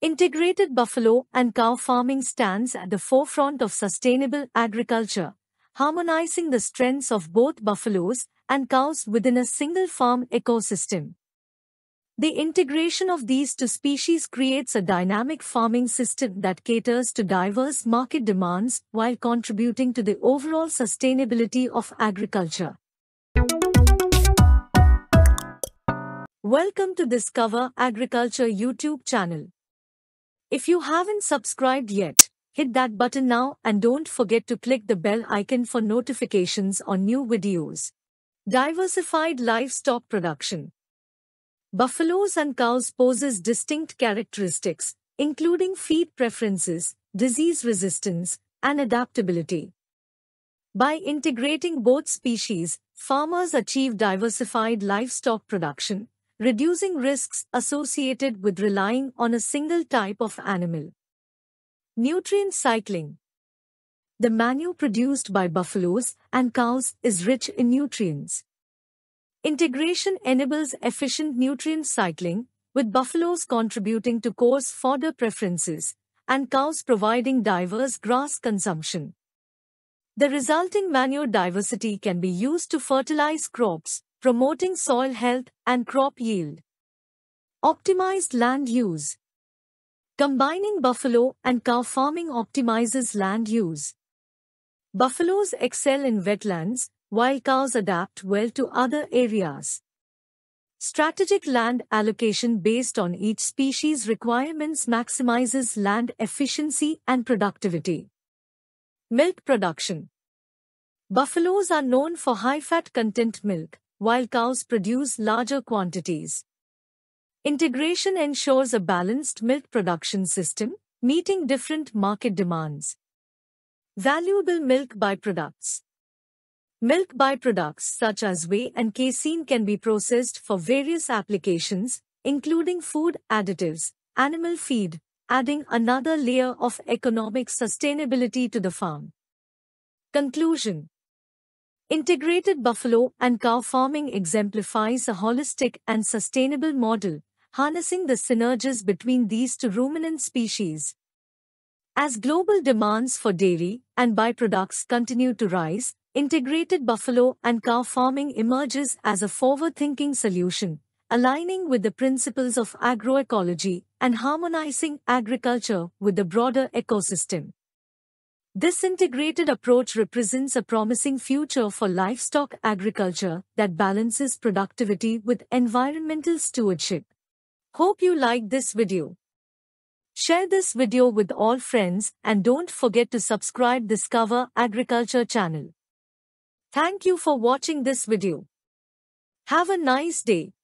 Integrated buffalo and cow farming stands at the forefront of sustainable agriculture, harmonizing the strengths of both buffaloes and cows within a single farm ecosystem. The integration of these two species creates a dynamic farming system that caters to diverse market demands while contributing to the overall sustainability of agriculture. Welcome to Discover Agriculture YouTube channel. If you haven't subscribed yet, hit that button now and don't forget to click the bell icon for notifications on new videos. Diversified livestock production. Buffaloes and cows poses distinct characteristics, including feed preferences, disease resistance, and adaptability. By integrating both species, farmers achieve diversified livestock production, reducing risks associated with relying on a single type of animal. Nutrient cycling. The manure produced by buffaloes and cows is rich in nutrients. Integration enables efficient nutrient cycling, with buffaloes contributing to coarse fodder preferences and cows providing diverse grass consumption. The resulting manure diversity can be used to fertilize crops, promoting soil health and crop yield. Optimized land use. Combining buffalo and cow farming optimizes land use. Buffaloes excel in wetlands, while cows adapt well to other areas. Strategic land allocation based on each species' requirements maximizes land efficiency and productivity. Milk production. Buffaloes are known for high-fat content milk, while cows produce larger quantities. Integration ensures a balanced milk production system, meeting different market demands. Valuable milk byproducts. Milk byproducts such as whey and casein can be processed for various applications, including food additives, animal feed, adding another layer of economic sustainability to the farm. Conclusion Integrated buffalo and cow farming exemplifies a holistic and sustainable model, harnessing the synergies between these two ruminant species. As global demands for dairy and byproducts continue to rise, integrated buffalo and cow farming emerges as a forward-thinking solution, aligning with the principles of agroecology and harmonizing agriculture with the broader ecosystem. This integrated approach represents a promising future for livestock agriculture that balances productivity with environmental stewardship. Hope you liked this video. Share this video with all friends and don't forget to subscribe Discover Agriculture channel. Thank you for watching this video. Have a nice day.